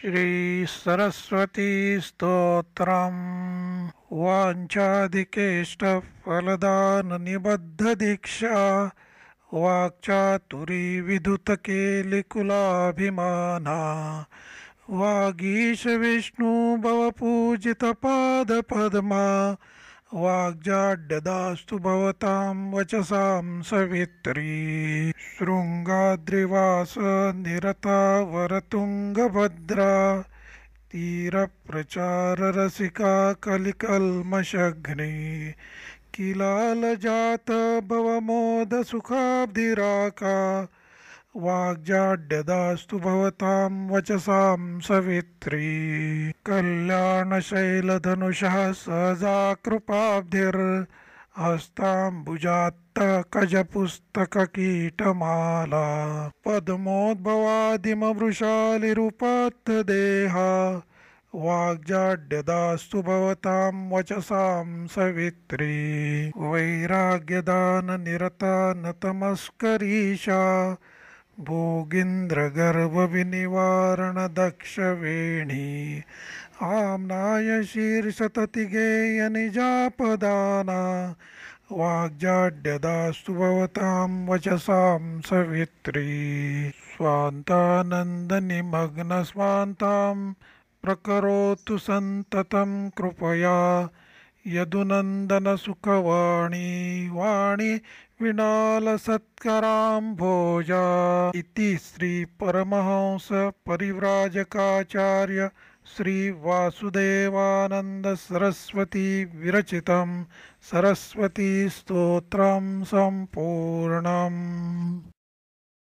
श्री सरस्वती श्रीसरस्वतीस्तोत्रम् वाञ्छादिकेष्टफलदाननिबद्धदीक्षा वाक्चातुरीविदुतकेलिकुलाभिमाना वागीशविष्णुभवपूजितपादपद्मा वाग्जाड्यदास्तु भवतां वचसां सवित्री शृङ् द्रिवास निरता वरतुङ्गभद्रा तीरप्रचाररसिका कलिकल्मषघ्ने किलालजातभवमोदसुखाब्धिराका वाग्जाड्यदास्तु भवतां वचसां सवित्री कल्याणशैलधनुषः सजा कृपाब्धिर् कीटमाला हस्ताम्बुजात्तकजपुस्तककीटमाला पद्मोद्भवादिमवृषालिरुपात्त देहा वाग्जाड्यदास्तु भवतां वचसां सवित्री निरता न तमस्करीशा भोगीन्द्रगर्वविनिवारणदक्षवेणी आम्नाय शीर्षततिगेयनिजापदाना वाग्जाड्यदास्तु भवतां वचसां सवित्री स्वान्तानन्दनिमग्नस्वान्तां प्रकरोतु सन्ततं कृपया यदुनन्दनसुखवाणी वाणी विनालसत्कराम्भोज इति श्रीपरमहंसपरिव्राजकाचार्य श्रीवासुदेवानन्दसरस्वतीविरचितं सरस्वतीस्तोत्रं सम्पूर्णम्